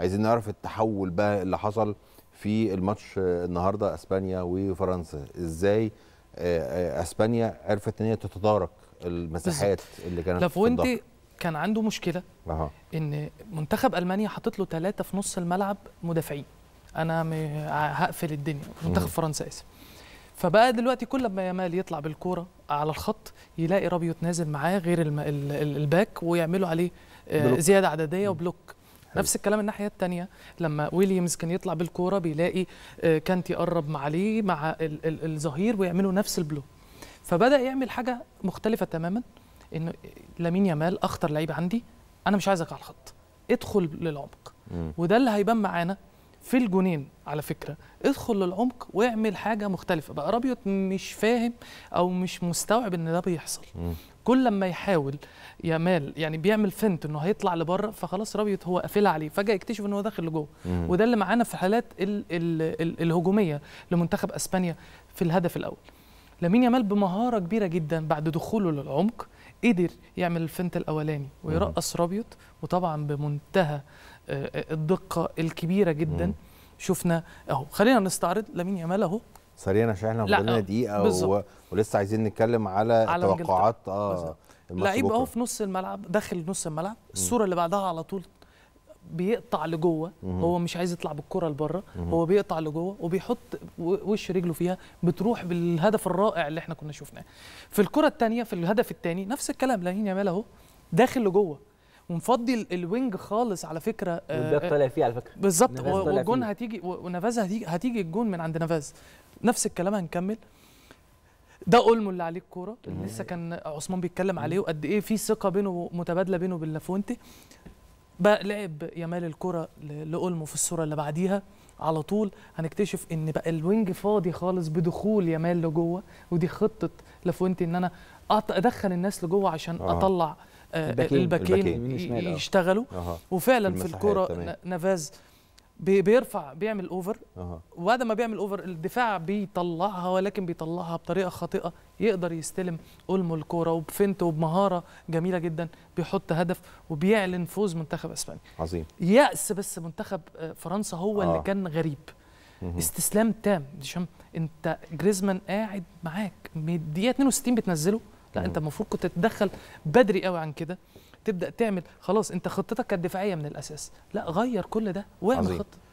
عايزين نعرف التحول بقى اللي حصل في الماتش النهارده اسبانيا وفرنسا ازاي آه، آه، اسبانيا عرفت ان هي تتدارك المساحات اللي كانت لافوينتي كان عنده مشكله أه. ان منتخب المانيا حاطط له ثلاثه في نص الملعب مدافعين انا هقفل الدنيا منتخب فرنسا اسف فبقى دلوقتي كل ما يامال يطلع بالكوره على الخط يلاقي رابيوت نازل معاه غير الم... الباك ويعملوا عليه آه، بلوك. زياده عدديه وبلوك نفس الكلام الناحيه الثانيه لما ويليامز كان يطلع بالكوره بيلاقي آه، كانت يقرب مع عليه مع الظهير ويعملوا نفس البلو فبدا يعمل حاجه مختلفه تماما إنه لامين يامال اخطر لعيب عندي انا مش عايزك على الخط ادخل للعمق وده اللي هيبان معانا في الجونين على فكره ادخل للعمق واعمل حاجه مختلفه بقى رابيوت مش فاهم او مش مستوعب ان ده بيحصل كل لما يحاول يامال يعني بيعمل فنت انه هيطلع لبره فخلاص رابيوت هو قافلها عليه فجاه يكتشف ان هو داخل لجوه وده اللي معانا في الحالات الـ الـ الـ الهجوميه لمنتخب اسبانيا في الهدف الاول لامين يامال بمهاره كبيره جدا بعد دخوله للعمق قدر يعمل الفنت الاولاني ويرقص رابيوت وطبعا بمنتهى آه، آه، الدقه الكبيره جدا شفنا اهو خلينا نستعرض لامين يامال اهو سريعا عشان احنا فاضلنا آه، دقيقه و... ولسه عايزين نتكلم على, على توقعات اه لعيب اهو في نص الملعب داخل نص الملعب الصوره اللي بعدها على طول بيقطع لجوه هو مش عايز يطلع بالكره لبره هو بيقطع لجوه وبيحط وش رجله فيها بتروح بالهدف الرائع اللي احنا كنا شفناه في الكره الثانيه في الهدف الثاني نفس الكلام لامين يامال اهو داخل لجوه ومفضي الوينج خالص على فكره آه، وده طالع فيه على فكره بالظبط والجون هتيجي ونفاز هتيجي هتيجي الجون من عند نفاز نفس الكلام هنكمل ده اولمو اللي عليه الكوره اللي لسه كان عثمان بيتكلم عليه وقد ايه في ثقه بينه متبادله بينه وبين لافونتي بقى لعب يامال الكره لاولمو في الصوره اللي بعديها على طول هنكتشف ان بقى الوينج فاضي خالص بدخول يامال لجوه ودي خطه لفونتي ان انا ادخل الناس لجوه عشان آه. اطلع آه، الباكين, الباكين, آه. يشتغلوا آه. وفعلا في الكره نافاز بيرفع بيعمل اوفر أه. وبعد ما بيعمل اوفر الدفاع بيطلعها ولكن بيطلعها بطريقه خاطئه يقدر يستلم اولمو الكوره وبفنت وبمهاره جميله جدا بيحط هدف وبيعلن فوز منتخب اسبانيا عظيم يأس بس منتخب آه، فرنسا هو أه. اللي كان غريب مه. استسلام تام هشام انت جريزمان قاعد معاك من الدقيقه 62 بتنزله لا مه. انت المفروض كنت تتدخل بدري قوي عن كده تبدا تعمل خلاص انت خطتك كانت دفاعيه من الاساس لا غير كل ده واعمل خطه